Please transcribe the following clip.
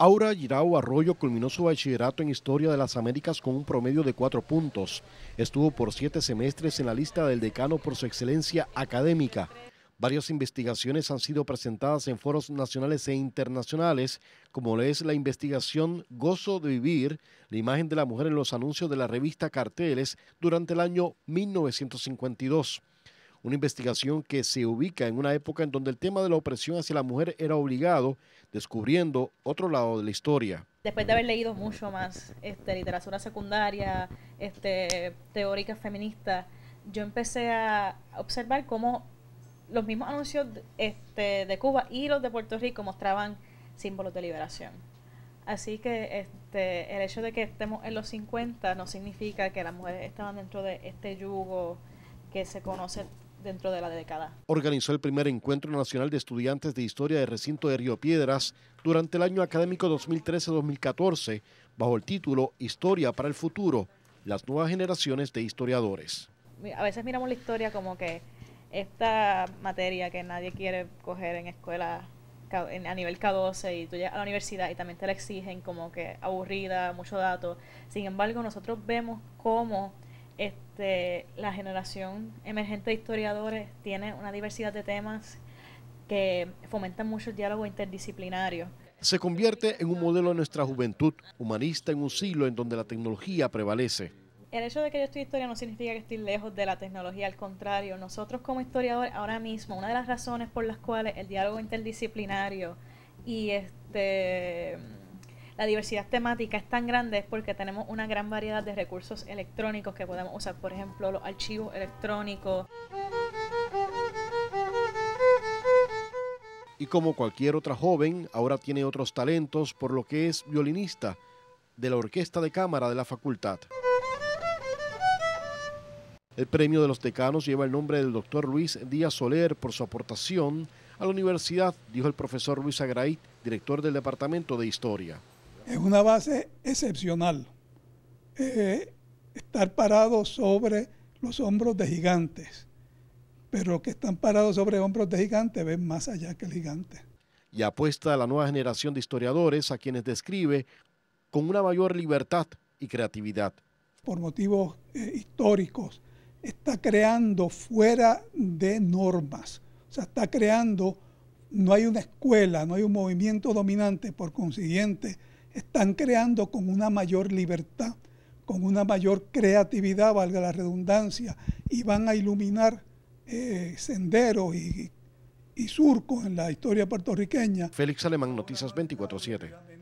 Aura Girao Arroyo culminó su bachillerato en Historia de las Américas con un promedio de cuatro puntos. Estuvo por siete semestres en la lista del decano por su excelencia académica. Varias investigaciones han sido presentadas en foros nacionales e internacionales, como es la investigación Gozo de Vivir, la imagen de la mujer en los anuncios de la revista Carteles durante el año 1952 una investigación que se ubica en una época en donde el tema de la opresión hacia la mujer era obligado, descubriendo otro lado de la historia. Después de haber leído mucho más este, literatura secundaria, este, teórica feminista, yo empecé a observar cómo los mismos anuncios este, de Cuba y los de Puerto Rico mostraban símbolos de liberación. Así que este, el hecho de que estemos en los 50 no significa que las mujeres estaban dentro de este yugo que se conoce dentro de la década. Organizó el primer encuentro nacional de estudiantes de historia de recinto de Río Piedras durante el año académico 2013-2014 bajo el título Historia para el futuro, las nuevas generaciones de historiadores. A veces miramos la historia como que esta materia que nadie quiere coger en escuela a nivel K12 y tú llegas a la universidad y también te la exigen como que aburrida, mucho dato. Sin embargo, nosotros vemos cómo este, la generación emergente de historiadores tiene una diversidad de temas que fomentan mucho el diálogo interdisciplinario. Se convierte en un modelo de nuestra juventud humanista en un siglo en donde la tecnología prevalece. El hecho de que yo estudie historia no significa que estoy lejos de la tecnología, al contrario, nosotros como historiadores ahora mismo, una de las razones por las cuales el diálogo interdisciplinario y este la diversidad temática es tan grande es porque tenemos una gran variedad de recursos electrónicos que podemos usar, por ejemplo, los archivos electrónicos. Y como cualquier otra joven, ahora tiene otros talentos, por lo que es violinista de la Orquesta de Cámara de la Facultad. El premio de los decanos lleva el nombre del doctor Luis Díaz Soler por su aportación a la universidad, dijo el profesor Luis Agraí, director del Departamento de Historia es una base excepcional. Eh, estar parado sobre los hombros de gigantes, pero que están parados sobre hombros de gigantes ven más allá que el gigante. Y apuesta a la nueva generación de historiadores a quienes describe con una mayor libertad y creatividad. Por motivos eh, históricos, está creando fuera de normas, o sea, está creando, no hay una escuela, no hay un movimiento dominante, por consiguiente, están creando con una mayor libertad, con una mayor creatividad, valga la redundancia, y van a iluminar eh, senderos y, y surcos en la historia puertorriqueña. Félix Alemán, Noticias 24-7.